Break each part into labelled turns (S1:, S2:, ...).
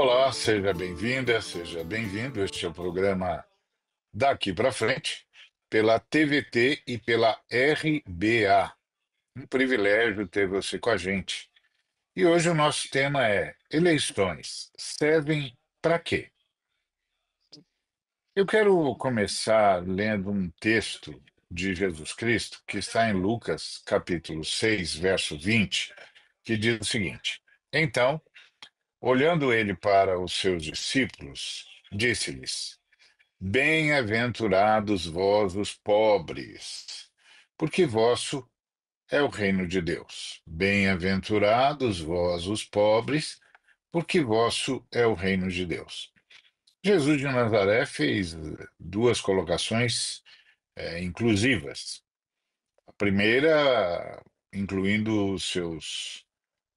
S1: Olá, seja bem-vinda, seja bem-vindo. Este é o programa Daqui para Frente, pela TVT e pela RBA. Um privilégio ter você com a gente. E hoje o nosso tema é eleições servem para quê? Eu quero começar lendo um texto de Jesus Cristo que está em Lucas, capítulo 6, verso 20, que diz o seguinte: Então, Olhando ele para os seus discípulos, disse-lhes: Bem-aventurados vós os pobres, porque vosso é o reino de Deus. Bem-aventurados vós os pobres, porque vosso é o reino de Deus. Jesus de Nazaré fez duas colocações é, inclusivas. A primeira, incluindo os seus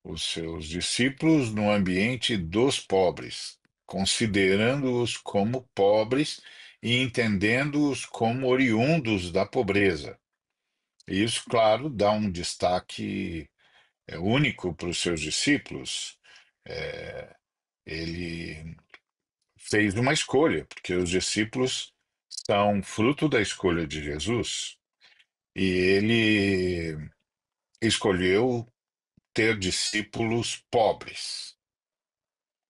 S1: os seus discípulos no ambiente dos pobres, considerando-os como pobres e entendendo-os como oriundos da pobreza. E isso, claro, dá um destaque é, único para os seus discípulos. É, ele fez uma escolha, porque os discípulos são fruto da escolha de Jesus. E ele escolheu ter discípulos pobres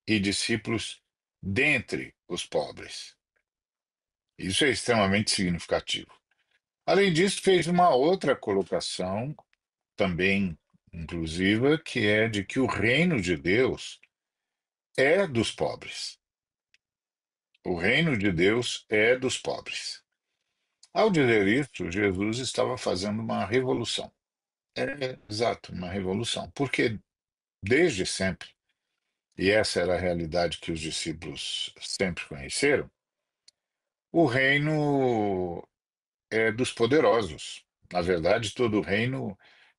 S1: e discípulos dentre os pobres. Isso é extremamente significativo. Além disso, fez uma outra colocação, também inclusiva, que é de que o reino de Deus é dos pobres. O reino de Deus é dos pobres. Ao dizer isso, Jesus estava fazendo uma revolução. É, exato, uma revolução. Porque desde sempre, e essa era a realidade que os discípulos sempre conheceram, o reino é dos poderosos. Na verdade, todo o reino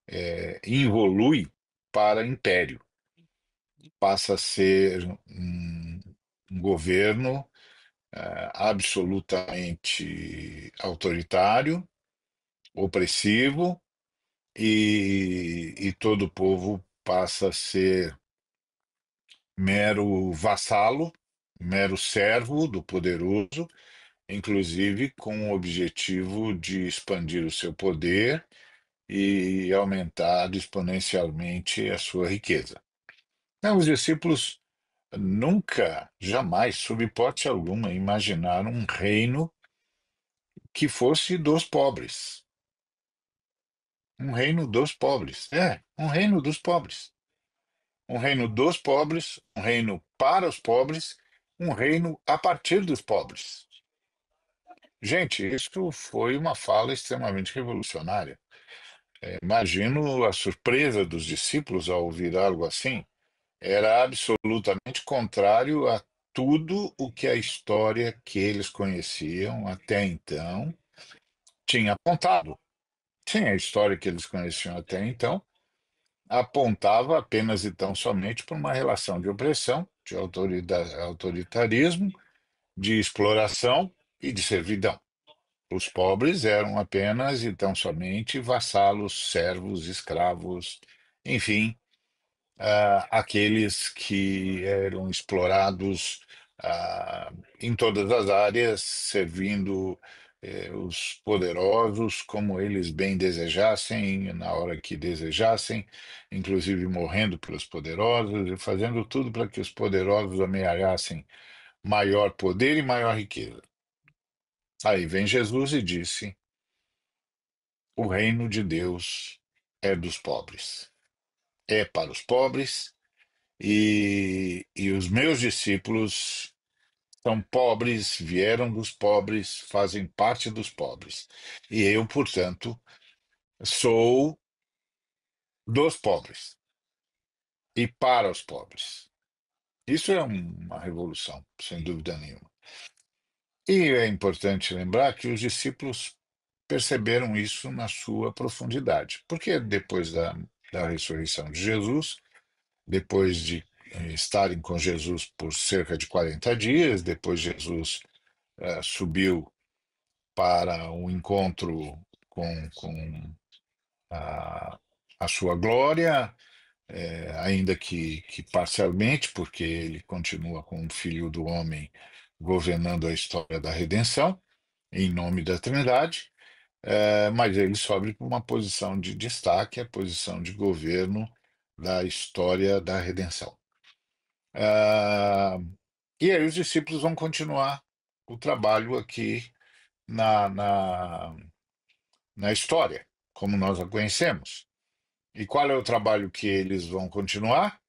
S1: é, evolui para império. Passa a ser um, um governo é, absolutamente autoritário, opressivo, e, e todo o povo passa a ser mero vassalo, mero servo do poderoso, inclusive com o objetivo de expandir o seu poder e aumentar exponencialmente a sua riqueza. Então, os discípulos nunca, jamais, sob hipótese alguma, imaginaram um reino que fosse dos pobres. Um reino dos pobres. É, um reino dos pobres. Um reino dos pobres, um reino para os pobres, um reino a partir dos pobres. Gente, isso foi uma fala extremamente revolucionária. É, imagino a surpresa dos discípulos ao ouvir algo assim. Era absolutamente contrário a tudo o que a história que eles conheciam até então tinha apontado. Sim, a história que eles conheciam até então apontava apenas e tão somente para uma relação de opressão, de autoritarismo, de exploração e de servidão. Os pobres eram apenas e tão somente vassalos, servos, escravos, enfim, uh, aqueles que eram explorados uh, em todas as áreas, servindo eh, os poderosos como eles bem desejassem, na hora que desejassem, inclusive morrendo pelos poderosos e fazendo tudo para que os poderosos ameaçassem maior poder e maior riqueza. Aí vem Jesus e disse: O reino de Deus é dos pobres, é para os pobres, e, e os meus discípulos são pobres, vieram dos pobres, fazem parte dos pobres. E eu, portanto, sou dos pobres e para os pobres. Isso é uma revolução, sem dúvida nenhuma. E é importante lembrar que os discípulos perceberam isso na sua profundidade, porque depois da, da ressurreição de Jesus, depois de eh, estarem com Jesus por cerca de 40 dias. Depois, Jesus eh, subiu para um encontro com, com a, a sua glória, é, ainda que, que parcialmente, porque ele continua com o Filho do Homem governando a história da redenção, em nome da Trindade. É, mas ele sobe para uma posição de destaque, a posição de governo da história da redenção. Uh, e aí os discípulos vão continuar o trabalho aqui na, na, na história, como nós a conhecemos. E qual é o trabalho que eles vão continuar?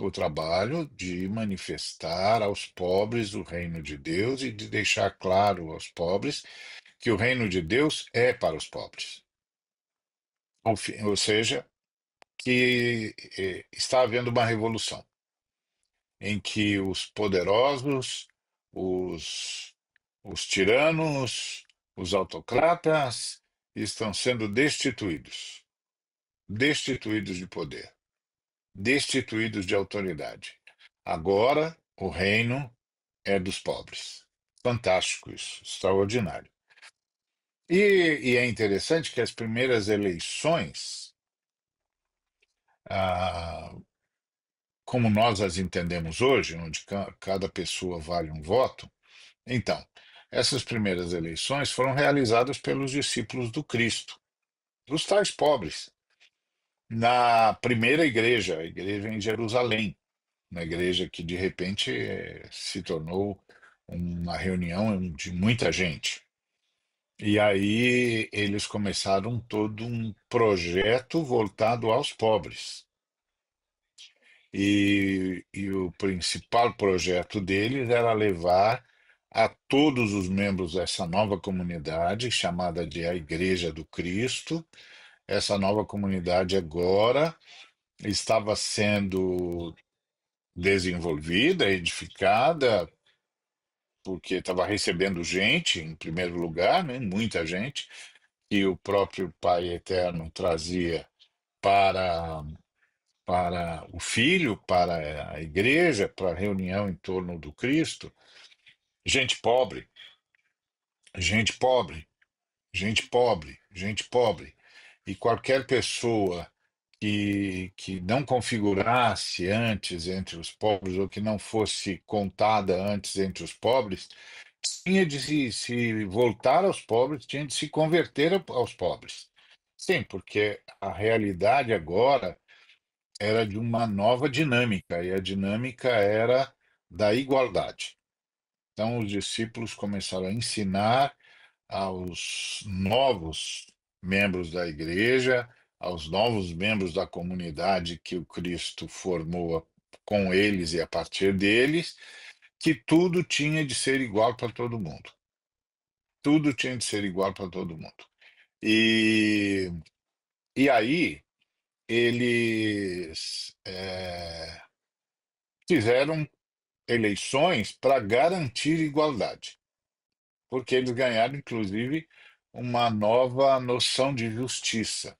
S1: O trabalho de manifestar aos pobres o reino de Deus e de deixar claro aos pobres que o reino de Deus é para os pobres. Ou, ou seja, que eh, está havendo uma revolução em que os poderosos, os, os tiranos, os autocratas estão sendo destituídos destituídos de poder, destituídos de autoridade. Agora o reino é dos pobres. Fantástico isso, extraordinário. E, e é interessante que as primeiras eleições ah, como nós as entendemos hoje, onde cada pessoa vale um voto, então, essas primeiras eleições foram realizadas pelos discípulos do Cristo, dos tais pobres, na primeira igreja, a igreja em Jerusalém, uma igreja que de repente se tornou uma reunião de muita gente. E aí eles começaram todo um projeto voltado aos pobres e, e o principal projeto deles era levar a todos os membros dessa nova comunidade, chamada de a Igreja do Cristo. Essa nova comunidade agora estava sendo desenvolvida, edificada, porque estava recebendo gente, em primeiro lugar, né, muita gente, que o próprio Pai Eterno trazia para para o Filho, para a igreja, para a reunião em torno do Cristo, gente pobre, gente pobre, gente pobre, gente pobre. E qualquer pessoa que, que não configurasse antes entre os pobres, ou que não fosse contada antes entre os pobres, tinha de se, se voltar aos pobres, tinha de se converter aos pobres. Sim, porque a realidade agora era de uma nova dinâmica, e a dinâmica era da igualdade. Então, os discípulos começaram a ensinar aos novos membros da igreja, aos novos membros da comunidade que o Cristo formou com eles e a partir deles, que tudo tinha de ser igual para todo mundo. Tudo tinha de ser igual para todo mundo. E, e aí, eles é, fizeram eleições para garantir igualdade, porque eles ganharam, inclusive, uma nova noção de justiça.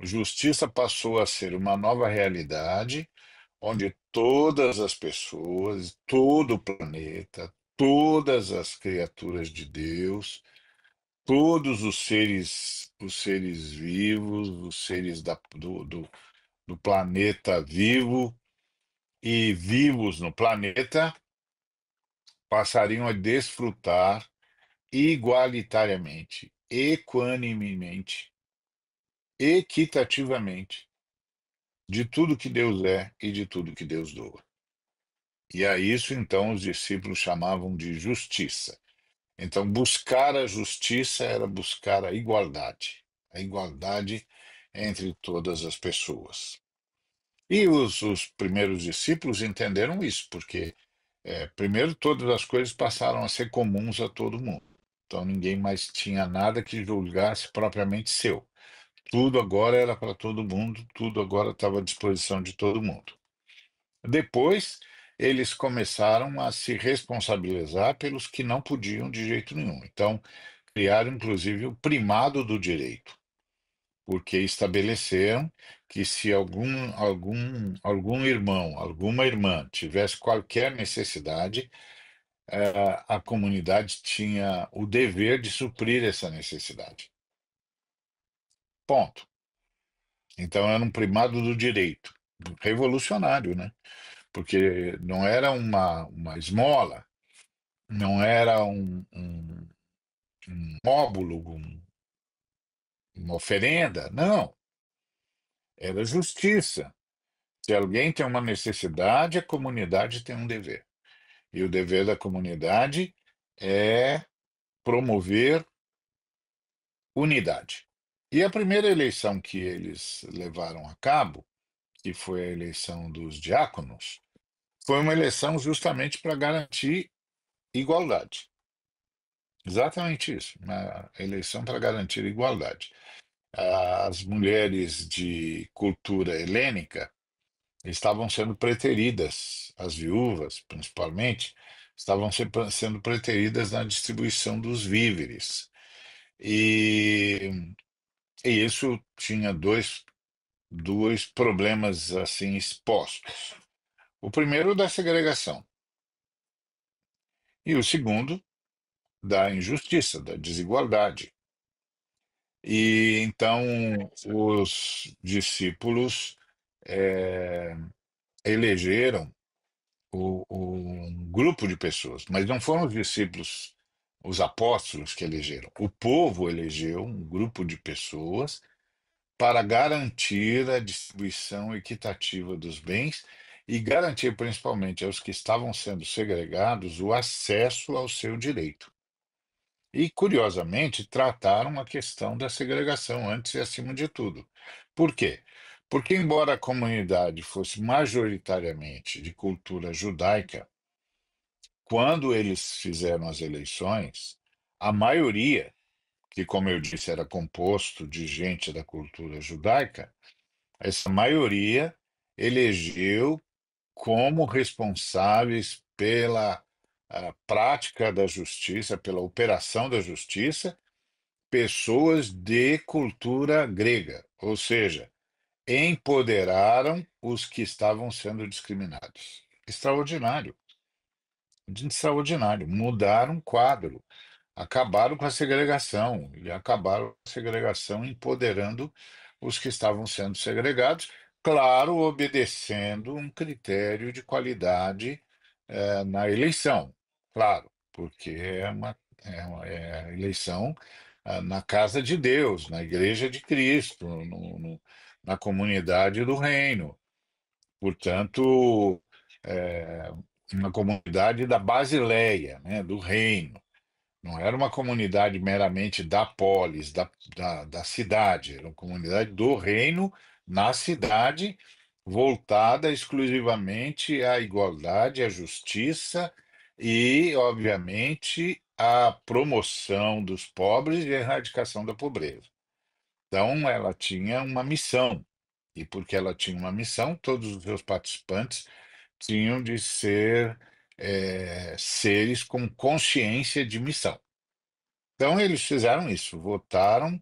S1: Justiça passou a ser uma nova realidade onde todas as pessoas, todo o planeta, todas as criaturas de Deus todos os seres, os seres vivos, os seres da, do, do, do planeta vivo e vivos no planeta passariam a desfrutar igualitariamente, equanimemente, equitativamente de tudo que Deus é e de tudo que Deus doa. E a isso então os discípulos chamavam de justiça. Então, buscar a justiça era buscar a igualdade, a igualdade entre todas as pessoas. E os, os primeiros discípulos entenderam isso, porque é, primeiro todas as coisas passaram a ser comuns a todo mundo. Então ninguém mais tinha nada que julgasse propriamente seu. Tudo agora era para todo mundo, tudo agora estava à disposição de todo mundo. Depois, eles começaram a se responsabilizar pelos que não podiam de jeito nenhum. Então, criaram inclusive o primado do direito, porque estabeleceram que se algum, algum, algum irmão, alguma irmã tivesse qualquer necessidade, eh, a comunidade tinha o dever de suprir essa necessidade. Ponto. Então era um primado do direito, revolucionário, né? porque não era uma, uma esmola, não era um, um, um óbulo, um, uma oferenda, não. Era justiça. Se alguém tem uma necessidade, a comunidade tem um dever. E o dever da comunidade é promover unidade. E a primeira eleição que eles levaram a cabo, que foi a eleição dos diáconos, foi uma eleição justamente para garantir igualdade. Exatamente isso, uma eleição para garantir igualdade. As mulheres de cultura helênica estavam sendo preteridas, as viúvas principalmente, estavam sendo preteridas na distribuição dos víveres. E, e isso tinha dois, dois problemas assim expostos. O primeiro da segregação e o segundo da injustiça, da desigualdade. E então os discípulos é, elegeram o, o, um grupo de pessoas, mas não foram os discípulos, os apóstolos que elegeram. O povo elegeu um grupo de pessoas para garantir a distribuição equitativa dos bens e garantir principalmente aos que estavam sendo segregados o acesso ao seu direito. E, curiosamente, trataram a questão da segregação antes e acima de tudo. Por quê? Porque, embora a comunidade fosse majoritariamente de cultura judaica, quando eles fizeram as eleições, a maioria, que, como eu disse, era composto de gente da cultura judaica, essa maioria elegeu como responsáveis pela prática da justiça, pela operação da justiça, pessoas de cultura grega, ou seja, empoderaram os que estavam sendo discriminados. Extraordinário. Extraordinário. Mudaram o quadro. Acabaram com a segregação. E acabaram com a segregação empoderando os que estavam sendo segregados claro, obedecendo um critério de qualidade é, na eleição, claro, porque é uma, é uma é eleição ah, na casa de Deus, na igreja de Cristo, no, no, na comunidade do reino. Portanto, eh, uma comunidade da Basileia, né, do reino. Não era uma comunidade meramente da polis, da, da, da cidade, era uma comunidade do reino na cidade, voltada exclusivamente à igualdade, à justiça e, obviamente, à promoção dos pobres e à erradicação da pobreza. Então, ela tinha uma missão, e porque ela tinha uma missão, todos os seus participantes tinham de ser é, seres com consciência de missão. Então, eles fizeram isso, votaram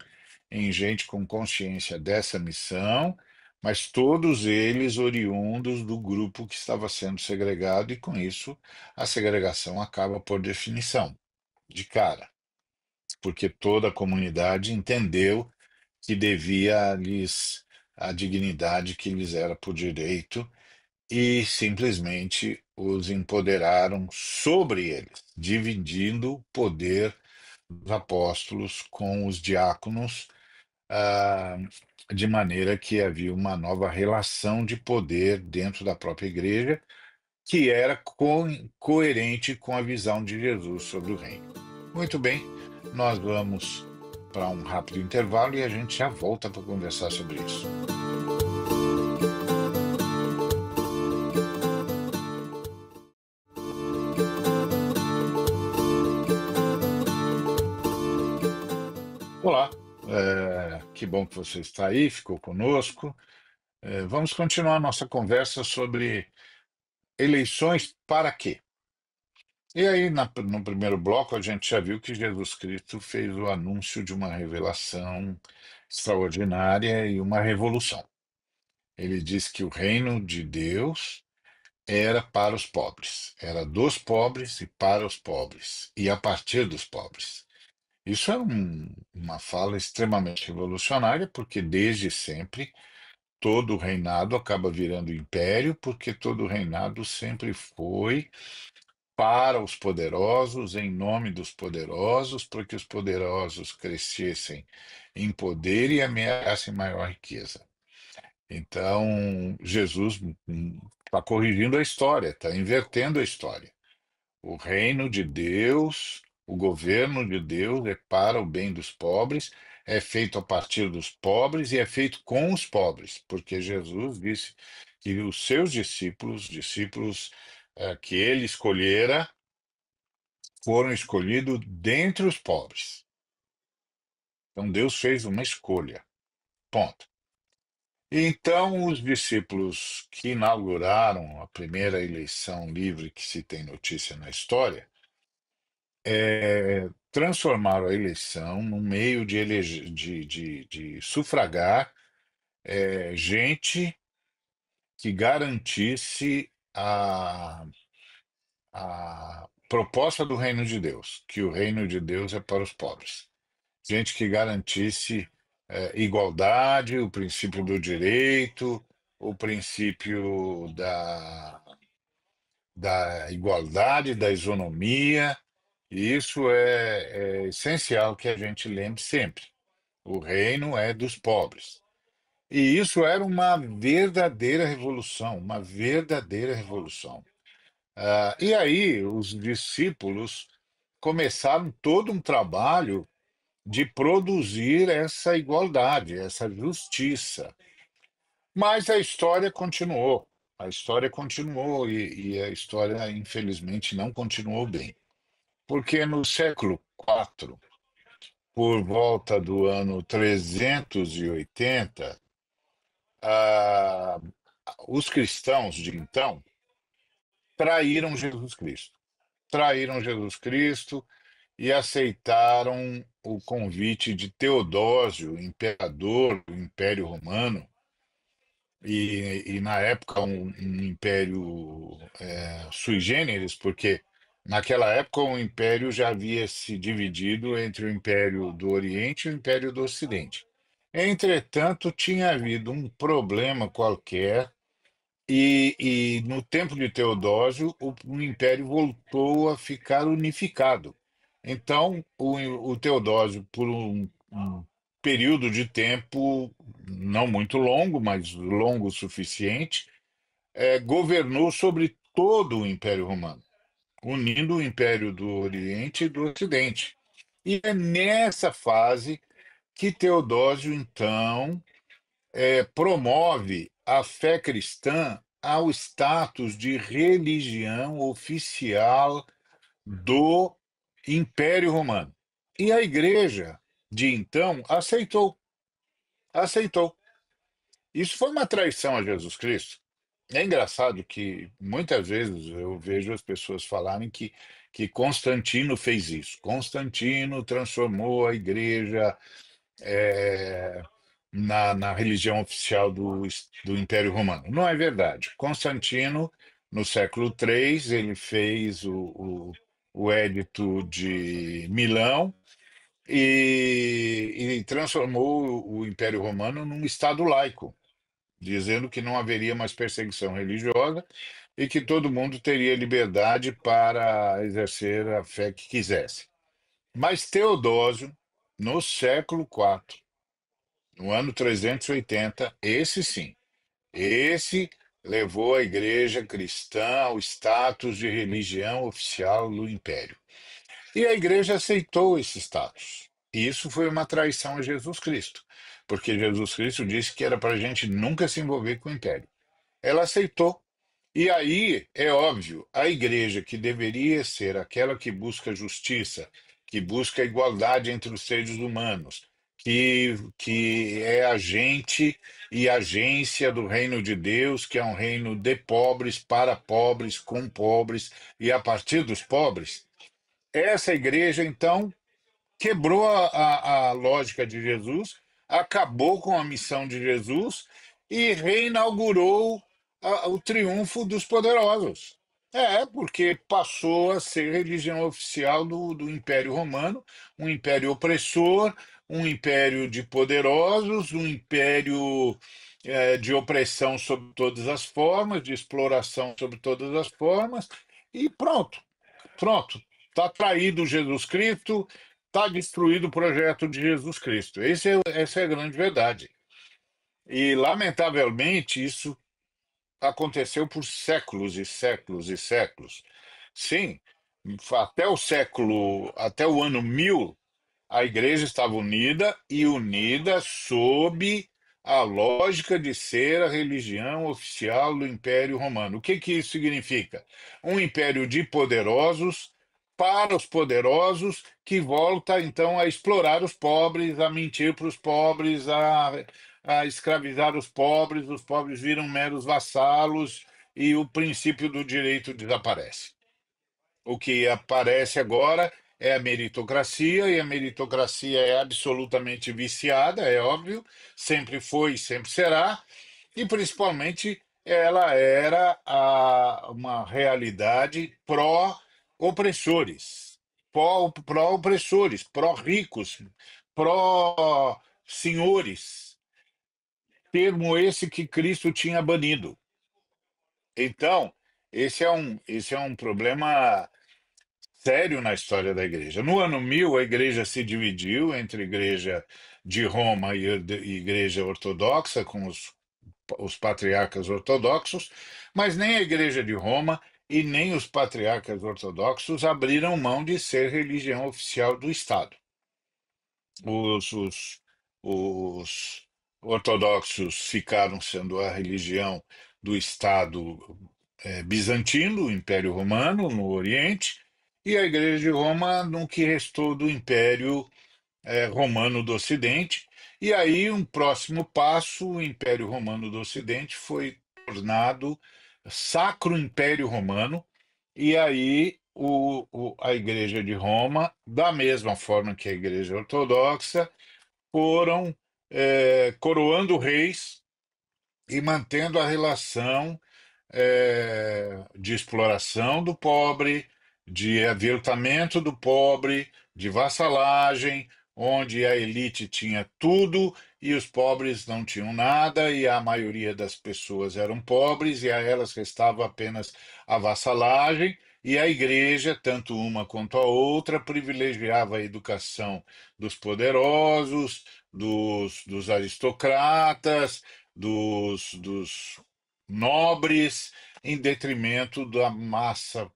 S1: em gente com consciência dessa missão, mas todos eles oriundos do grupo que estava sendo segregado, e com isso a segregação acaba por definição, de cara, porque toda a comunidade entendeu que devia lhes a dignidade que lhes era por direito e simplesmente os empoderaram sobre eles, dividindo o poder dos apóstolos com os diáconos ah, de maneira que havia uma nova relação de poder dentro da própria igreja, que era co coerente com a visão de Jesus sobre o reino. Muito bem, nós vamos para um rápido intervalo e a gente já volta para conversar sobre isso. que bom que você está aí, ficou conosco. É, vamos continuar nossa conversa sobre eleições para quê? E aí, no primeiro bloco, a gente já viu que Jesus Cristo fez o anúncio de uma revelação extraordinária e uma revolução. Ele diz que o reino de Deus era para os pobres, era dos pobres e para os pobres, e a partir dos pobres. Isso é um uma fala extremamente revolucionária, porque desde sempre todo reinado acaba virando império, porque todo reinado sempre foi para os poderosos, em nome dos poderosos, para que os poderosos crescessem em poder e ameaçassem maior riqueza. Então, Jesus está hum, corrigindo a história, está invertendo a história. O reino de Deus o governo de Deus é para o bem dos pobres, é feito a partir dos pobres e é feito com os pobres, porque Jesus disse que os seus discípulos, discípulos é, que ele escolhera, foram escolhidos dentre os pobres. Então Deus fez uma escolha. Ponto. Então, os discípulos que inauguraram a primeira eleição livre que se tem notícia na história é, transformaram a eleição num meio de, elege, de, de, de sufragar é, gente que garantisse a, a proposta do reino de Deus, que o reino de Deus é para os pobres. Gente que garantisse é, igualdade, o princípio do direito, o princípio da, da igualdade, da isonomia, e isso é, é essencial que a gente lembre sempre. O reino é dos pobres. E isso era uma verdadeira revolução, uma verdadeira revolução. Ah, e aí os discípulos começaram todo um trabalho de produzir essa igualdade, essa justiça. Mas a história continuou, a história continuou e, e a história, infelizmente, não continuou bem porque no século IV, por volta do ano 380, ah, os cristãos de então traíram Jesus Cristo. Traíram Jesus Cristo e aceitaram o convite de Teodósio, imperador do Império Romano, e, e na época um, um império é, sui generis, porque Naquela época, o império já havia se dividido entre o império do Oriente e o império do Ocidente. Entretanto, tinha havido um problema qualquer, e, e no tempo de Teodósio, o, o, império voltou a ficar unificado. Então, o, o Teodósio, por um, um período de tempo não muito longo, mas longo o suficiente, é, governou sobre todo o Império Romano unindo o Império do Oriente e do Ocidente. E é nessa fase que Teodósio, então, é, promove a fé cristã ao status de religião oficial do Império Romano. E a igreja de então aceitou. Aceitou. Isso foi uma traição a Jesus Cristo, é engraçado que muitas vezes eu vejo as pessoas falarem que, que Constantino fez isso. Constantino transformou a igreja eh, na, na religião oficial do, do Império Romano. Não é verdade. Constantino, no século III, ele fez o, o, o Édito de Milão e, e transformou o Império Romano num Estado laico dizendo que não haveria mais perseguição religiosa e que todo mundo teria liberdade para exercer a fé que quisesse. Mas Teodósio, no século IV, no ano 380, esse sim, esse levou a igreja cristã ao status de religião oficial do império. E a igreja aceitou esse status. E isso foi uma traição a Jesus Cristo porque Jesus Cristo disse que era para a gente nunca se envolver com o império. Ela aceitou. E aí, é óbvio, a igreja que deveria ser aquela que busca justiça, que busca igualdade entre os seres humanos, que, que é agente e agência do reino de Deus, que é um reino de pobres, para pobres, com pobres e a partir dos pobres. Essa igreja, então, quebrou a, a, a lógica de Jesus acabou com a missão de Jesus e reinaugurou a, o triunfo dos poderosos. É, porque passou a ser religião oficial do, do Império Romano, um império opressor, um império de poderosos, um império é, de opressão sob todas as formas, de exploração sob todas as formas, e pronto, pronto. Está traído Jesus Cristo, está destruído o projeto de Jesus Cristo. Esse é, essa é a grande verdade. E, lamentavelmente, isso aconteceu por séculos e séculos e séculos. Sim, até o século, até o ano 1000, a igreja estava unida e unida sob a lógica de ser a religião oficial do Império Romano. O que, que isso significa? Um império de poderosos para os poderosos, que volta então a explorar os pobres, a mentir para os pobres, a, a escravizar os pobres, os pobres viram meros vassalos e o princípio do direito desaparece. O que aparece agora é a meritocracia, e a meritocracia é absolutamente viciada, é óbvio, sempre foi e sempre será, e principalmente ela era a, uma realidade pró opressores, pró-opressores, pró-ricos, pró-senhores. Termo esse que Cristo tinha banido. Então, esse é um, esse é um problema sério na história da igreja. No ano 1000, a igreja se dividiu entre igreja de Roma e igreja ortodoxa, com os, os patriarcas ortodoxos, mas nem a igreja de Roma, e nem os patriarcas ortodoxos abriram mão de ser religião oficial do Estado. Os, os, os ortodoxos ficaram sendo a religião do Estado é, bizantino, o Império Romano, no Oriente, e a Igreja de Roma no que restou do Império é, Romano do Ocidente. E aí, um próximo passo, o Império Romano do Ocidente foi tornado Sacro Império Romano, e aí o, o, a Igreja de Roma, da mesma forma que a Igreja Ortodoxa, foram é, coroando reis e mantendo a relação é, de exploração do pobre, de aviltamento do pobre, de vassalagem, onde a elite tinha tudo e os pobres não tinham nada, e a maioria das pessoas eram pobres, e a elas restava apenas a vassalagem, e a igreja, tanto uma quanto a outra, privilegiava a educação dos poderosos, dos, dos aristocratas, dos, dos nobres, em detrimento da massa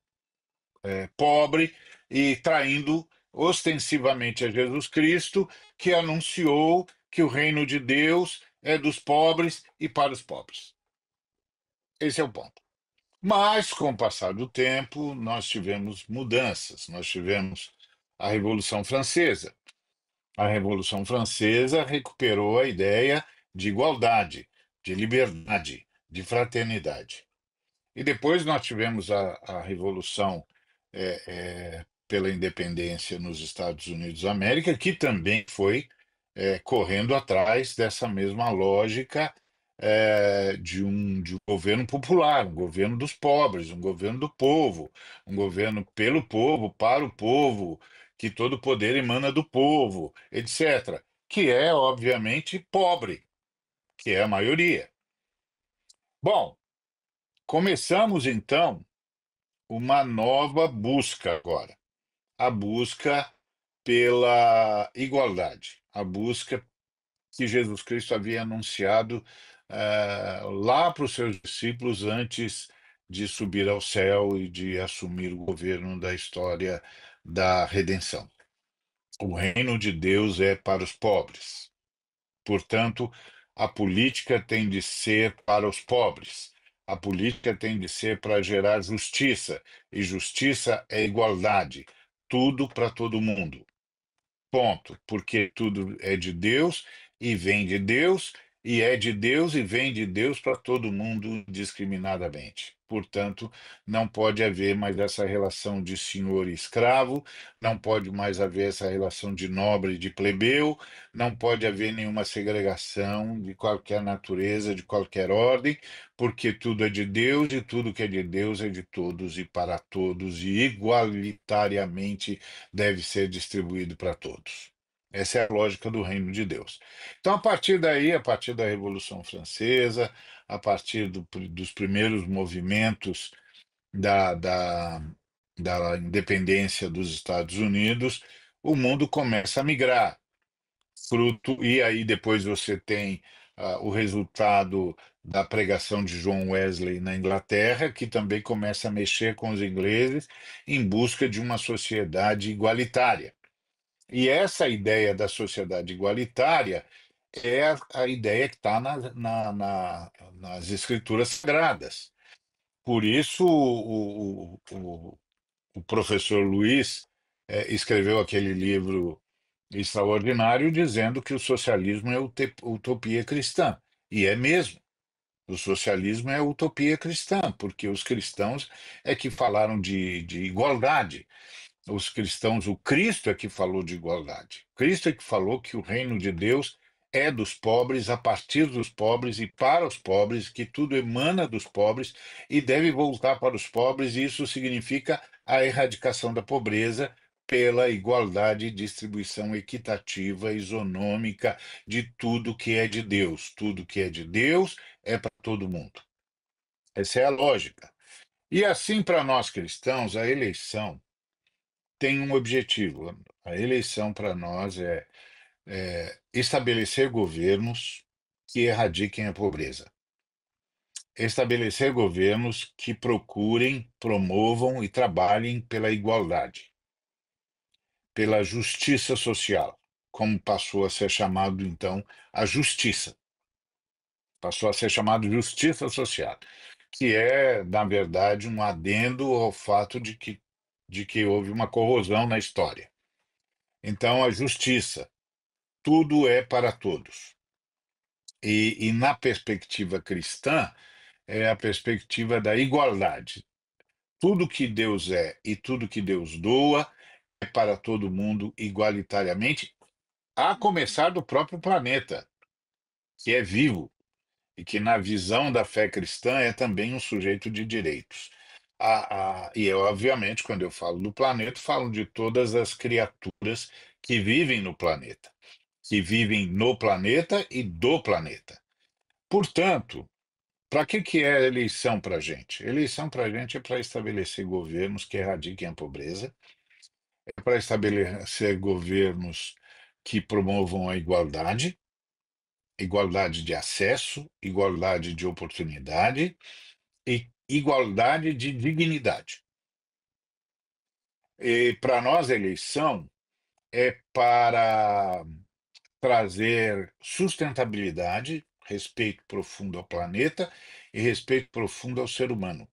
S1: é, pobre e traindo ostensivamente a Jesus Cristo, que anunciou que o reino de Deus é dos pobres e para os pobres. Esse é o ponto. Mas, com o passar do tempo, nós tivemos mudanças. Nós tivemos a Revolução Francesa. A Revolução Francesa recuperou a ideia de igualdade, de liberdade, de fraternidade. E depois nós tivemos a, a Revolução é, é, pela Independência nos Estados Unidos da América, que também foi é, correndo atrás dessa mesma lógica é, de, um, de um governo popular, um governo dos pobres, um governo do povo, um governo pelo povo, para o povo, que todo poder emana do povo, etc. Que é, obviamente, pobre, que é a maioria. Bom, começamos então uma nova busca agora, a busca pela igualdade a busca que Jesus Cristo havia anunciado uh, lá para os seus discípulos antes de subir ao céu e de assumir o governo da história da redenção. O reino de Deus é para os pobres. Portanto, a política tem de ser para os pobres. A política tem de ser para gerar justiça, e justiça é igualdade, tudo para todo mundo. Ponto. Porque tudo é de Deus e vem de Deus e é de Deus e vem de Deus para todo mundo discriminadamente. Portanto, não pode haver mais essa relação de senhor e escravo, não pode mais haver essa relação de nobre e de plebeu, não pode haver nenhuma segregação de qualquer natureza, de qualquer ordem, porque tudo é de Deus e tudo que é de Deus é de todos e para todos, e igualitariamente deve ser distribuído para todos. Essa é a lógica do reino de Deus. Então, a partir daí, a partir da Revolução Francesa, a partir do, dos primeiros movimentos da, da, da independência dos Estados Unidos, o mundo começa a migrar. Fruto, e aí depois você tem uh, o resultado da pregação de John Wesley na Inglaterra, que também começa a mexer com os ingleses em busca de uma sociedade igualitária. E essa ideia da sociedade igualitária é a ideia que está na, na, na, nas escrituras sagradas. Por isso, o, o, o professor Luiz é, escreveu aquele livro extraordinário dizendo que o socialismo é utopia cristã. E é mesmo. O socialismo é utopia cristã, porque os cristãos é que falaram de, de igualdade os cristãos, o Cristo é que falou de igualdade. Cristo é que falou que o reino de Deus é dos pobres, a partir dos pobres e para os pobres, que tudo emana dos pobres e deve voltar para os pobres, e isso significa a erradicação da pobreza pela igualdade e distribuição equitativa, isonômica de tudo que é de Deus. Tudo que é de Deus é para todo mundo. Essa é a lógica. E assim, para nós cristãos, a eleição tem um objetivo. A eleição para nós é, é estabelecer governos que erradiquem a pobreza, estabelecer governos que procurem, promovam e trabalhem pela igualdade, pela justiça social, como passou a ser chamado então a justiça. Passou a ser chamado justiça social, que é, na verdade, um adendo ao fato de que de que houve uma corrosão na história. Então, a justiça, tudo é para todos. E, e na perspectiva cristã, é a perspectiva da igualdade. Tudo que Deus é e tudo que Deus doa é para todo mundo igualitariamente, a começar do próprio planeta, que é vivo e que, na visão da fé cristã, é também um sujeito de direitos. A, a, e eu, obviamente, quando eu falo do planeta, falo de todas as criaturas que vivem no planeta, que vivem no planeta e do planeta. Portanto, para que, que é eleição para a gente? Eleição para a gente é para estabelecer governos que erradiquem a pobreza, é para estabelecer governos que promovam a igualdade, igualdade de acesso, igualdade de oportunidade e igualdade de dignidade. E para nós, a eleição é para trazer sustentabilidade, respeito profundo ao planeta e respeito profundo ao ser humano.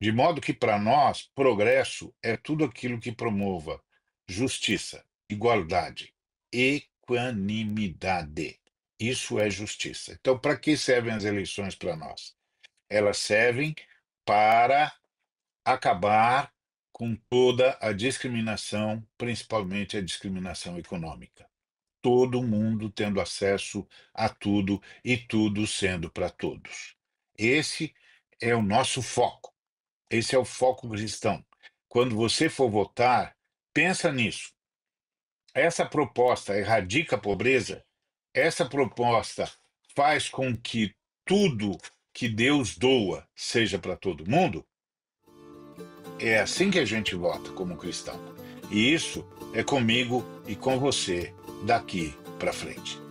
S1: De modo que, para nós, progresso é tudo aquilo que promova justiça, igualdade, equanimidade. Isso é justiça. Então, para que servem as eleições para nós? elas servem para acabar com toda a discriminação, principalmente a discriminação econômica. Todo mundo tendo acesso a tudo e tudo sendo para todos. Esse é o nosso foco. Esse é o foco cristão. Quando você for votar, pensa nisso. Essa proposta erradica a pobreza? Essa proposta faz com que tudo que Deus doa seja para todo mundo, é assim que a gente vota como cristão. E isso é comigo e com você daqui para frente.